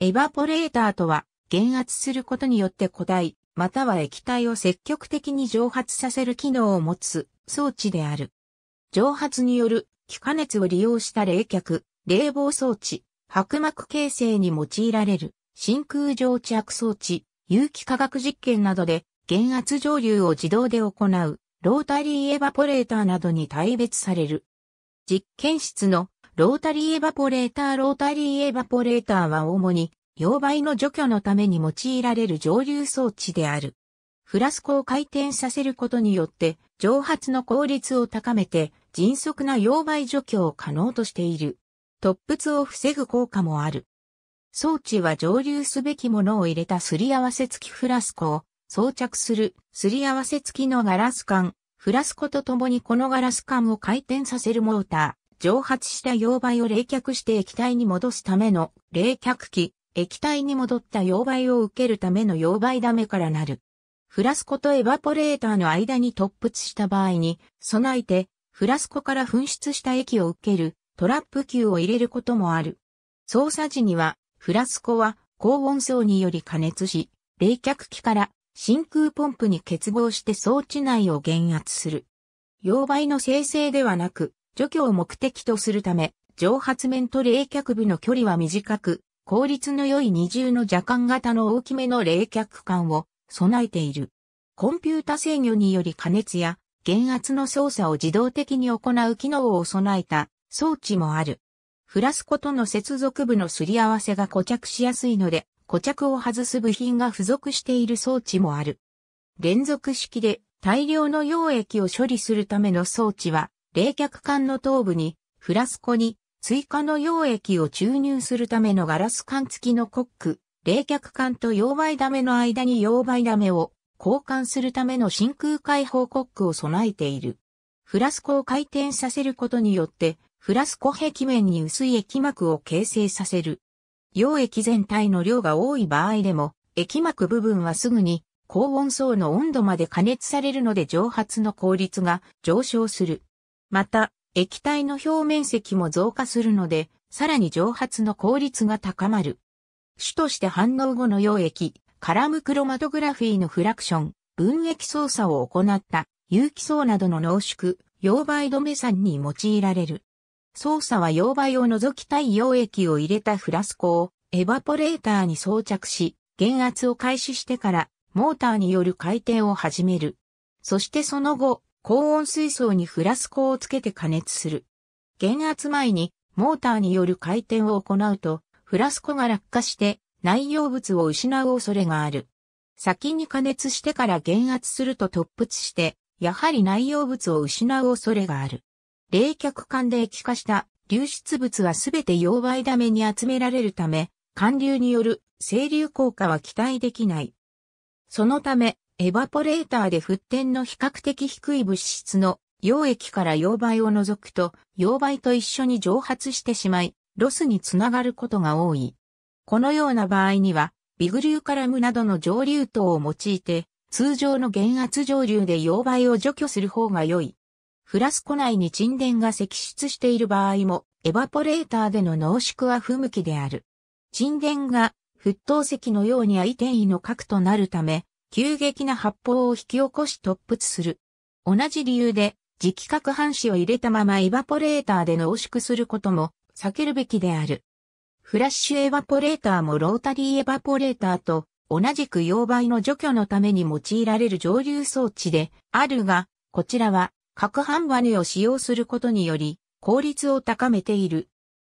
エバポレーターとは、減圧することによって固体、または液体を積極的に蒸発させる機能を持つ装置である。蒸発による気化熱を利用した冷却、冷房装置、薄膜形成に用いられる真空蒸着装置、有機化学実験などで減圧蒸留を自動で行うロータリーエバポレーターなどに大別される。実験室のロータリーエバポレーターロータリーエバポレーターは主に、溶媒の除去のために用いられる蒸留装置である。フラスコを回転させることによって、蒸発の効率を高めて、迅速な溶媒除去を可能としている。突発を防ぐ効果もある。装置は蒸留すべきものを入れたすり合わせ付きフラスコを装着するすり合わせ付きのガラス管、フラスコと共にこのガラス管を回転させるモーター、蒸発した溶媒を冷却して液体に戻すための冷却器、液体に戻った溶媒を受けるための溶媒ダメからなる。フラスコとエバポレーターの間に突発した場合に備えて、フラスコから噴出した液を受けるトラップ球を入れることもある。操作時には、フラスコは高温層により加熱し、冷却器から真空ポンプに結合して装置内を減圧する。溶媒の生成ではなく、除去を目的とするため、蒸発面と冷却部の距離は短く、効率の良い二重の蛇管型の大きめの冷却管を備えている。コンピュータ制御により加熱や減圧の操作を自動的に行う機能を備えた装置もある。フラスコとの接続部のすり合わせが固着しやすいので、固着を外す部品が付属している装置もある。連続式で大量の溶液を処理するための装置は冷却管の頭部に、フラスコに追加の溶液を注入するためのガラス管付きのコック、冷却管と溶媒ダメの間に溶媒ダメを交換するための真空解放コックを備えている。フラスコを回転させることによって、フラスコ壁面に薄い液膜を形成させる。溶液全体の量が多い場合でも、液膜部分はすぐに高温層の温度まで加熱されるので蒸発の効率が上昇する。また、液体の表面積も増加するので、さらに蒸発の効率が高まる。主として反応後の溶液、カラムクロマトグラフィーのフラクション、分液操作を行った有機層などの濃縮、溶媒止め酸に用いられる。操作は溶媒を除きたい溶液を入れたフラスコをエバポレーターに装着し、減圧を開始してからモーターによる回転を始める。そしてその後、高温水槽にフラスコをつけて加熱する。減圧前にモーターによる回転を行うと、フラスコが落下して内容物を失う恐れがある。先に加熱してから減圧すると突沸して、やはり内容物を失う恐れがある。冷却管で液化した流出物はすべて溶媒ダメに集められるため、寒流による清流効果は期待できない。そのため、エバポレーターで沸点の比較的低い物質の溶液から溶媒を除くと、溶媒と一緒に蒸発してしまい、ロスにつながることが多い。このような場合には、ビグリューカラムなどの蒸留等を用いて、通常の減圧蒸留で溶媒を除去する方が良い。フラスコ内に沈殿が積出している場合も、エバポレーターでの濃縮は不向きである。沈殿が沸騰石のように相転移の核となるため、急激な発砲を引き起こし突発する。同じ理由で、磁気核反子を入れたままエバポレーターで濃縮することも避けるべきである。フラッシュエバポレーターもロータリーエバポレーターと同じく溶媒の除去のために用いられる蒸留装置であるが、こちらは核反バネを使用することにより効率を高めている。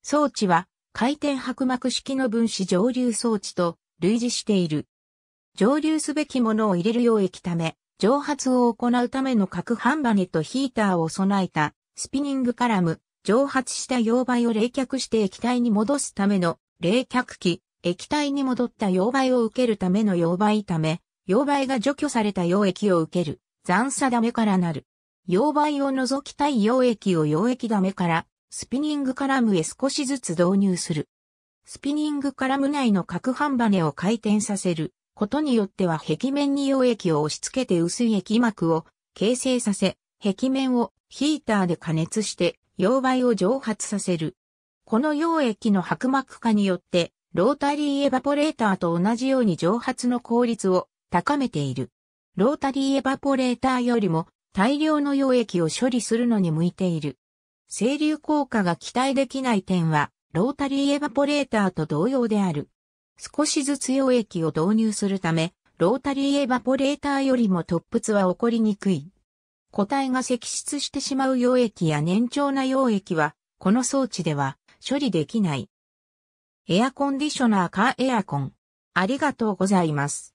装置は回転薄膜式の分子蒸留装置と類似している。蒸留すべきものを入れる溶液ため、蒸発を行うための各半バネとヒーターを備えたスピニングカラム、蒸発した溶媒を冷却して液体に戻すための冷却器、液体に戻った溶媒を受けるための溶媒ため、溶媒が除去された溶液を受ける残差ダメからなる。溶媒を除きたい溶液を溶液ダメからスピニングカラムへ少しずつ導入する。スピニングカラム内の各半バネを回転させる。ことによっては壁面に溶液を押し付けて薄い液膜を形成させ、壁面をヒーターで加熱して溶媒を蒸発させる。この溶液の薄膜化によって、ロータリーエバポレーターと同じように蒸発の効率を高めている。ロータリーエバポレーターよりも大量の溶液を処理するのに向いている。清流効果が期待できない点は、ロータリーエバポレーターと同様である。少しずつ溶液を導入するため、ロータリーエバポレーターよりも突沸は起こりにくい。固体が積出してしまう溶液や粘長な溶液は、この装置では処理できない。エアコンディショナーかエアコン。ありがとうございます。